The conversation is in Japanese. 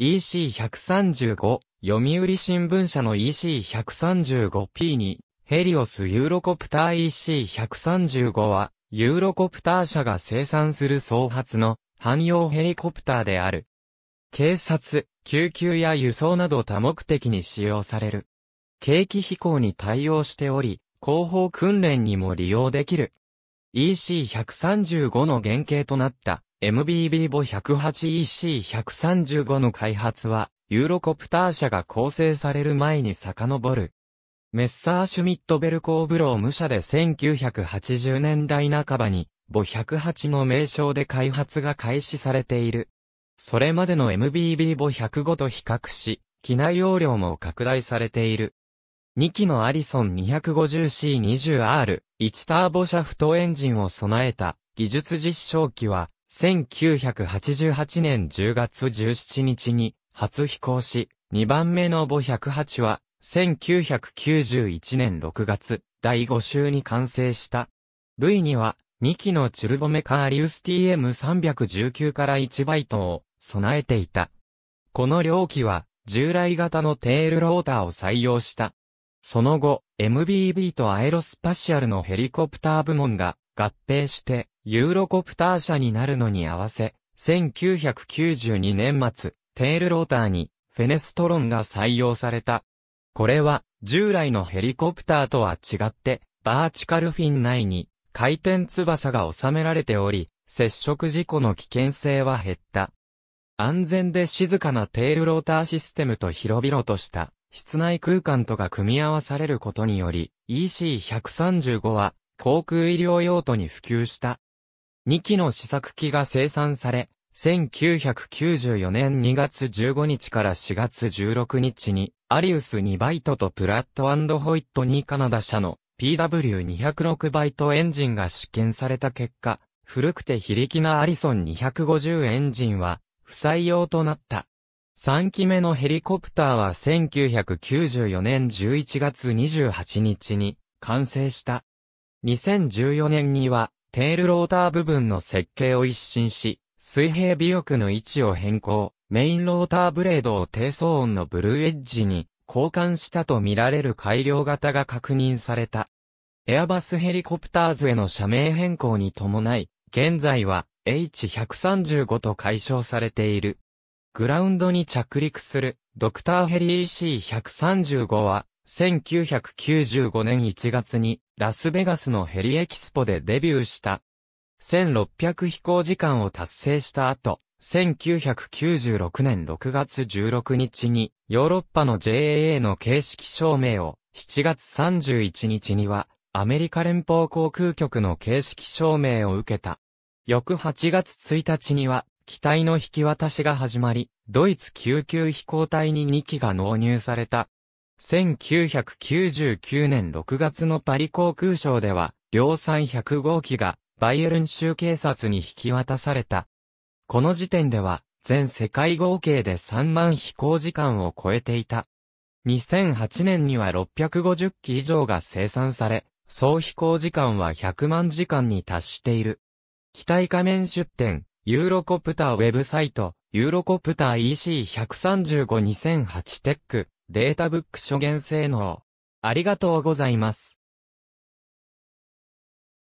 EC135、読売新聞社の EC135P に、ヘリオスユーロコプター EC135 は、ユーロコプター社が生産する総発の汎用ヘリコプターである。警察、救急や輸送など多目的に使用される。景気飛行に対応しており、広報訓練にも利用できる。EC135 の原型となった MBB508EC135 の開発は、ユーロコプター社が構成される前に遡る。メッサーシュミットベルコーブローム社で1980年代半ばに、508の名称で開発が開始されている。それまでの MBB505 と比較し、機内容量も拡大されている。2機のアリソン 250C20R、1ターボシャフトエンジンを備えた技術実証機は、1988年10月17日に初飛行し、2番目の母108は、1991年6月、第5週に完成した。v には、2機のチュルボメカーリウス TM319 から1バイトを備えていた。この両機は、従来型のテールローターを採用した。その後、MBB とアエロスパシアルのヘリコプター部門が合併して、ユーロコプター社になるのに合わせ、1992年末、テールローターにフェネストロンが採用された。これは、従来のヘリコプターとは違って、バーチカルフィン内に回転翼が収められており、接触事故の危険性は減った。安全で静かなテールローターシステムと広々とした室内空間とが組み合わされることにより、EC135 は航空医療用途に普及した。2機の試作機が生産され、1994年2月15日から4月16日に、アリウス2バイトとプラットホイット2カナダ社の PW206 バイトエンジンが試験された結果、古くて非力なアリソン250エンジンは不採用となった。3機目のヘリコプターは1994年11月28日に完成した。2014年にはテールローター部分の設計を一新し、水平尾翼の位置を変更、メインローターブレードを低騒音のブルーエッジに交換したとみられる改良型が確認された。エアバスヘリコプターズへの社名変更に伴い、現在は H135 と解消されている。グラウンドに着陸する、ドクターヘリー EC135 は、1995年1月に、ラスベガスのヘリエキスポでデビューした。1600飛行時間を達成した後、1996年6月16日に、ヨーロッパの JAA の形式証明を、7月31日には、アメリカ連邦航空局の形式証明を受けた。翌8月1日には、機体の引き渡しが始まり、ドイツ救急飛行隊に2機が納入された。1999年6月のパリ航空ショーでは、量産105機がバイエルン州警察に引き渡された。この時点では、全世界合計で3万飛行時間を超えていた。2008年には650機以上が生産され、総飛行時間は100万時間に達している。機体仮面出展、ユーロコプターウェブサイト、ユーロコプター EC135-2008 テック、データブック初言性能。ありがとうございます。